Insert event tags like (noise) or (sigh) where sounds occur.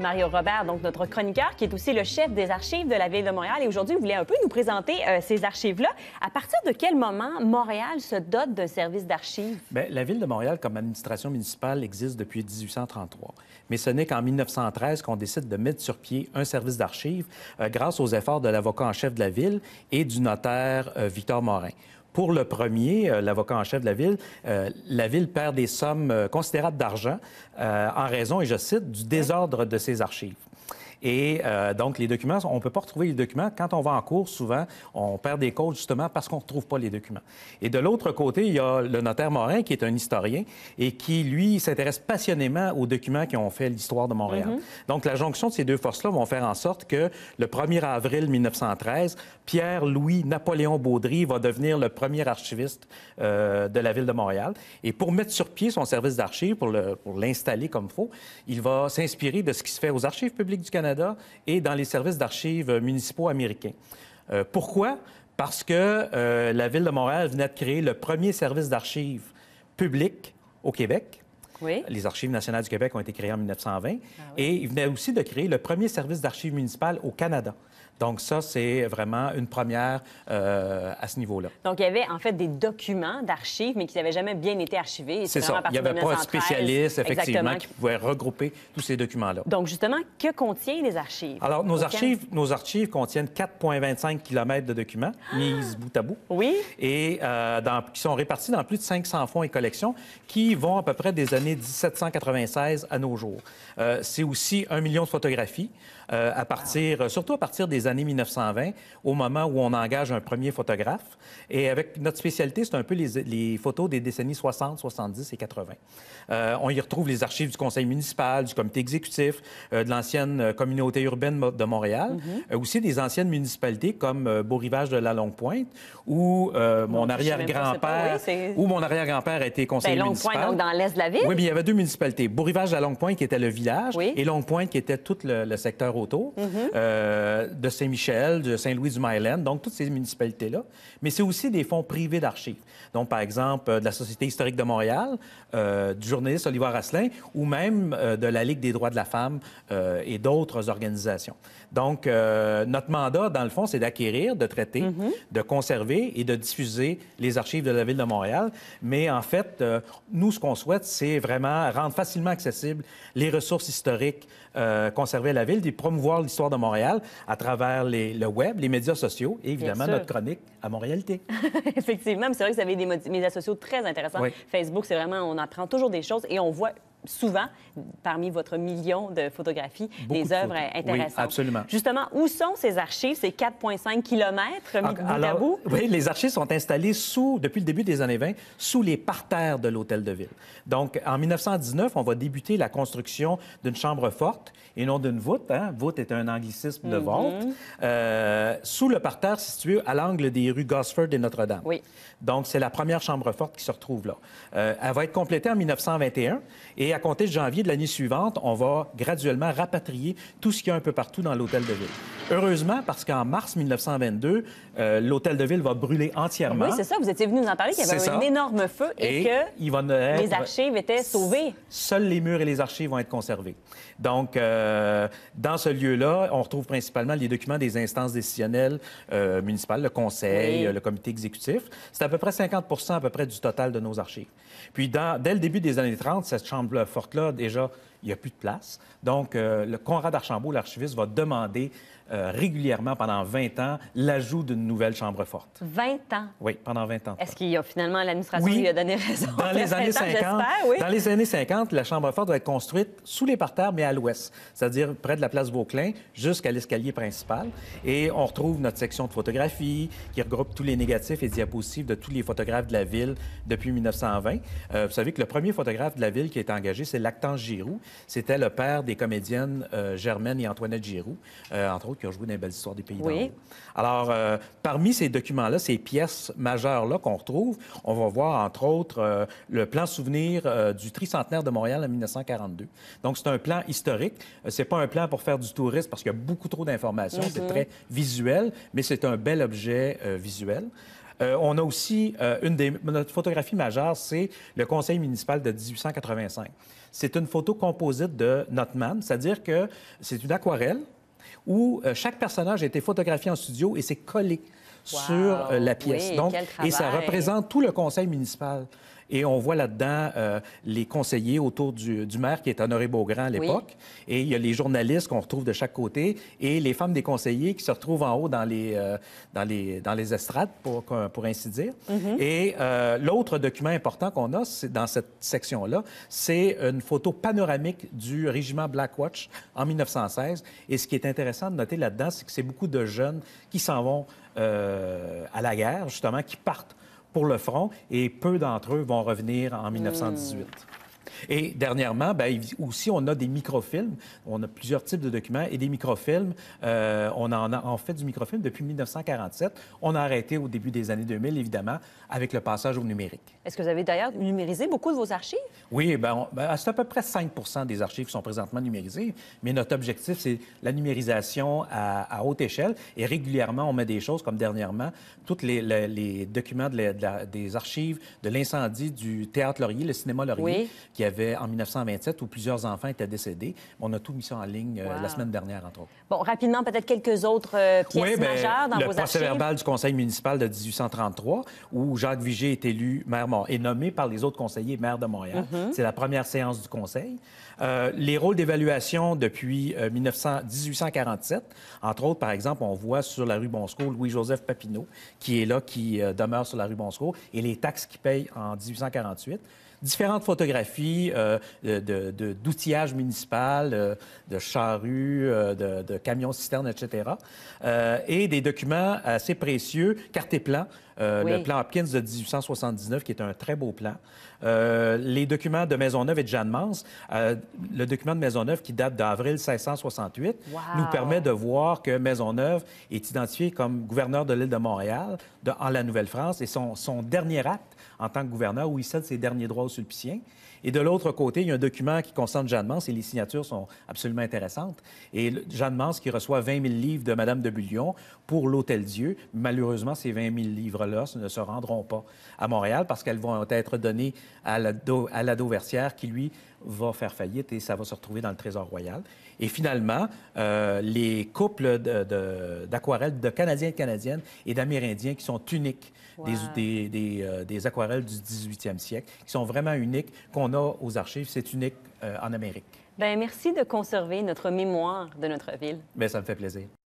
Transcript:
Mario Robert, donc notre chroniqueur, qui est aussi le chef des archives de la Ville de Montréal. Et aujourd'hui, vous voulez un peu nous présenter euh, ces archives-là. À partir de quel moment Montréal se dote d'un service d'archives? Ben, la Ville de Montréal, comme administration municipale, existe depuis 1833. Mais ce n'est qu'en 1913 qu'on décide de mettre sur pied un service d'archives euh, grâce aux efforts de l'avocat en chef de la Ville et du notaire euh, Victor Morin. Pour le premier, euh, l'avocat en chef de la ville, euh, la ville perd des sommes euh, considérables d'argent en raison, et je cite, du désordre de ses archives. Et euh, donc, les documents, on ne peut pas retrouver les documents. Quand on va en cours, souvent, on perd des causes justement parce qu'on ne retrouve pas les documents. Et de l'autre côté, il y a le notaire Morin, qui est un historien et qui, lui, s'intéresse passionnément aux documents qui ont fait l'histoire de Montréal. Mm-hmm. Donc, la jonction de ces deux forces-là vont faire en sorte que le 1er avril 1913, Pierre-Louis Napoléon Baudry va devenir le premier archiviste euh, de la ville de Montréal. Et pour mettre sur pied son service d'archives, pour l'installer comme il faut, il va s'inspirer de ce qui se fait aux Archives publiques du Canada et dans les services d'archives municipaux américains. Euh, pourquoi? Parce que euh, la Ville de Montréal venait de créer le premier service d'archives public au Québec. Oui. Les Archives nationales du Québec ont été créées en 1920. Ah et il venait aussi de créer le premier service d'archives municipales au Canada. Donc ça, c'est vraiment une première euh, à ce niveau-là. Donc il y avait en fait des documents d'archives, mais qui n'avaient jamais bien été archivés. C'est ça. Il n'y avait pas de spécialiste, effectivement, qui pouvait regrouper tous ces documents-là. Donc justement, que contiennent les archives? Alors nos, archives, nos archives contiennent 4,25 km de documents ah! mis bout à bout. Oui. Et euh, qui sont répartis dans plus de 500 fonds et collections qui vont à peu près des années 1796 à nos jours. Euh, c'est aussi un million de photographies à partir, surtout à partir des années années 1920, au moment où on engage un premier photographe. Et avec notre spécialité, c'est un peu les, photos des décennies 60, 70 et 80. Euh, on y retrouve les archives du conseil municipal, du comité exécutif, euh, de l'ancienne euh, communauté urbaine de Montréal, mm-hmm. aussi des anciennes municipalités comme Beau-Rivage de la Longue-Pointe, où, mon arrière-grand-père, où mon arrière-grand-père a été conseiller ben, municipal. Longue-Pointe, donc dans l'est de la ville? Oui, mais il y avait deux municipalités. Beau-Rivage de la Longue-Pointe, qui était le village, et Longue-Pointe, qui était tout le, secteur autour. Mm-hmm. Saint-Michel, de Saint-Louis-du-Maïland, donc toutes ces municipalités-là. Mais c'est aussi des fonds privés d'archives. Donc, par exemple, euh, de la Société historique de Montréal, euh, du journaliste Olivier Asselin, ou même euh, de la Ligue des droits de la femme et d'autres organisations. Donc, notre mandat, dans le fond, c'est d'acquérir, de traiter, mm-hmm. de conserver et de diffuser les archives de la Ville de Montréal. Mais en fait, nous, ce qu'on souhaite, c'est vraiment rendre facilement accessibles les ressources historiques conservées à la Ville de promouvoir l'histoire de Montréal à travers les, le web, les médias sociaux et évidemment notre chronique à Montréalité. (laughs) Effectivement, c'est vrai que vous avez des médias sociaux très intéressants. Facebook, c'est vraiment, on apprend toujours des choses et on voit souvent, parmi votre million de photographies, des œuvres intéressantes. absolument. Justement, où sont ces archives, ces 4,5 kilomètres à ah, les archives sont installées sous, depuis le début des années 20, sous les parterres de l'Hôtel de Ville. Donc, en 1919, on va débuter la construction d'une chambre forte et non d'une voûte. Hein? Voûte est un anglicisme de mm-hmm. vault. Euh, sous le parterre situé à l'angle des rues Gosford et Notre-Dame. Donc, c'est la première chambre forte qui se retrouve là. Euh, elle va être complétée en 1921 et et à compter de janvier de l'année suivante, on va graduellement rapatrier tout ce qu'il y a un peu partout dans l'hôtel de ville. Heureusement, parce qu'en mars 1922, euh, l'hôtel de ville va brûler entièrement. Oui, c'est ça. Vous étiez venu nous en parler qu'il y avait un énorme feu et, que les archives étaient sauvées. Seuls les murs et les archives vont être conservés. Donc, euh, dans ce lieu-là, on retrouve principalement les documents des instances décisionnelles euh, municipales, le conseil, le comité exécutif. C'est à peu près 50 à peu près du total de nos archives. Puis, dès le début des années 30, cette chambre Fort là déjà, il n'y a plus de place. Donc, euh, le Conrad Archambault, l'archiviste, va demander euh, régulièrement pendant 20 ans l'ajout d'une nouvelle chambre forte. 20 ans? Oui, pendant 20 ans. Est-ce qu'il y a finalement, l'administration oui. a donné raison? Dans les, (laughs) années 50, dans les années 50, la chambre forte va être construite sous les parterres, mais à l'ouest, c'est-à-dire près de la place Vauclin jusqu'à l'escalier principal. Et on retrouve notre section de photographie qui regroupe tous les négatifs et diapositives de tous les photographes de la ville depuis 1920. Euh, vous savez que le premier photographe de la ville qui a été engagé, c'est Lactant Giroux, c'était le père des comédiennes euh, Germaine et Antoinette Giroux, euh, entre autres, qui ont joué dans les belles histoires des pays oui. Alors, euh, parmi ces documents-là, ces pièces majeures-là qu'on retrouve, on va voir, entre autres, le plan souvenir du tricentenaire de Montréal en 1942. Donc, c'est un plan historique. C'est pas un plan pour faire du tourisme parce qu'il y a beaucoup trop d'informations. C'est mm-hmm. très visuel, mais c'est un bel objet visuel. Euh, on a aussi euh, une des... Notre photographie majeure, c'est le conseil municipal de 1885. C'est une photo composite de Notman, c'est-à-dire que c'est une aquarelle où euh, chaque personnage a été photographié en studio et c'est collé sur la pièce. Donc, et ça représente tout le conseil municipal. Et on voit là-dedans euh, les conseillers autour du, maire, qui est Honoré Beaugrand à l'époque. Et il y a les journalistes qu'on retrouve de chaque côté et les femmes des conseillers qui se retrouvent en haut dans les, euh, dans les, dans les estrades, pour, pour ainsi dire. Mhm. Et euh, l'autre document important qu'on a dans cette section-là, c'est une photo panoramique du régiment Black Watch en 1916. Et ce qui est intéressant de noter là-dedans, c'est que c'est beaucoup de jeunes qui s'en vont à la guerre, justement, qui partent pour le front et peu d'entre eux vont revenir en 1918. Et dernièrement, bien, aussi, on a des microfilms. On a plusieurs types de documents et des microfilms. Euh, on en a en fait du microfilm depuis 1947. On a arrêté au début des années 2000, évidemment, avec le passage au numérique. Est-ce que vous avez d'ailleurs numérisé beaucoup de vos archives? Oui, bien, ben, c'est à peu près 5 des archives qui sont présentement numérisées. Mais notre objectif, c'est la numérisation à, haute échelle. Et régulièrement, on met des choses comme dernièrement, tous les, documents de des archives de l'incendie du Théâtre Laurier, le cinéma Laurier, avait, en 1927, où plusieurs enfants étaient décédés. On a tout mis ça en ligne euh, la semaine dernière, entre autres. Bon, rapidement, peut-être quelques autres euh, pièces ben, majeures dans vos archives. Le procès-verbal du conseil municipal de 1833, où Jacques Vigée est élu maire et nommé par les autres conseillers maire de Montréal. Mm-hmm. C'est la première séance du conseil. Euh, les rôles d'évaluation depuis 1847. Entre autres, par exemple, on voit sur la rue Bonsco Louis-Joseph Papineau, qui est là, qui demeure sur la rue Bonsco, et les taxes qu'il paye en 1848 différentes photographies d'outillage euh, de, de, municipal, euh, de charrues, euh, de, camions-cisternes, etc. et des documents assez précieux, cartes et plans euh, le plan Hopkins de 1879, qui est un très beau plan. Euh, les documents de Maisonneuve et de Jeanne Mans, euh, le document de Maisonneuve qui date d'avril 1668, nous permet de voir que Maisonneuve est identifié comme gouverneur de l'île de Montréal en la Nouvelle-France et son, son dernier acte en tant que gouverneur où il cède ses derniers droits aux Sulpiciens. Et de l'autre côté, il y a un document qui concerne Jeanne Mans. et les signatures sont absolument intéressantes. Et Jeanne mans qui reçoit 20 000 livres de Madame de Bullion pour l'Hôtel Dieu. Malheureusement, ces 20 000 livres-là ne se rendront pas à Montréal parce qu'elles vont être données à l'ado, à qui, lui, va faire faillite et ça va se retrouver dans le Trésor royal. Et finalement, euh, les couples d'aquarelles de, Canadiens et Canadiennes et d'Amérindiens qui sont uniques, des, euh, des, aquarelles du 18e siècle, qui sont vraiment uniques, qu'on a aux archives. C'est unique euh, en Amérique. Bien, merci de conserver notre mémoire de notre ville. Bien, ça me fait plaisir.